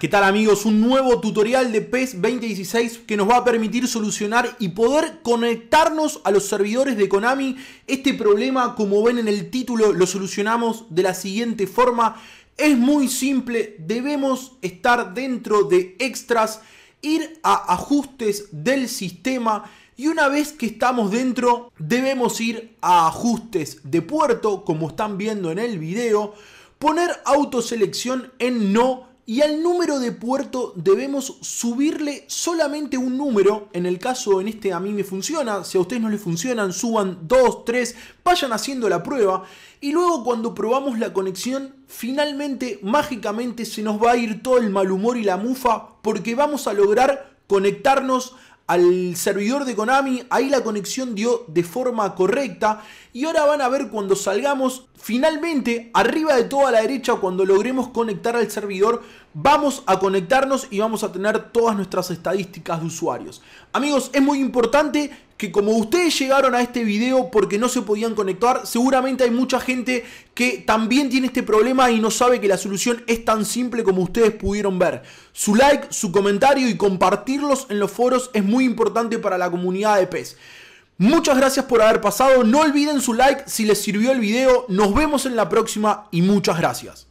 ¿Qué tal amigos? Un nuevo tutorial de PES 2016 que nos va a permitir solucionar y poder conectarnos a los servidores de Konami. Este problema, como ven en el título, lo solucionamos de la siguiente forma. Es muy simple, debemos estar dentro de extras, ir a ajustes del sistema y una vez que estamos dentro debemos ir a ajustes de puerto, como están viendo en el video, poner autoselección en no y al número de puerto debemos subirle solamente un número. En el caso, en este a mí me funciona. Si a ustedes no le funcionan, suban 2, 3, vayan haciendo la prueba. Y luego cuando probamos la conexión, finalmente, mágicamente, se nos va a ir todo el mal humor y la mufa porque vamos a lograr conectarnos al servidor de Konami, ahí la conexión dio de forma correcta y ahora van a ver cuando salgamos, finalmente arriba de toda la derecha cuando logremos conectar al servidor, vamos a conectarnos y vamos a tener todas nuestras estadísticas de usuarios. Amigos, es muy importante que como ustedes llegaron a este video porque no se podían conectar, seguramente hay mucha gente que también tiene este problema y no sabe que la solución es tan simple como ustedes pudieron ver. Su like, su comentario y compartirlos en los foros es muy importante para la comunidad de PES. Muchas gracias por haber pasado, no olviden su like si les sirvió el video, nos vemos en la próxima y muchas gracias.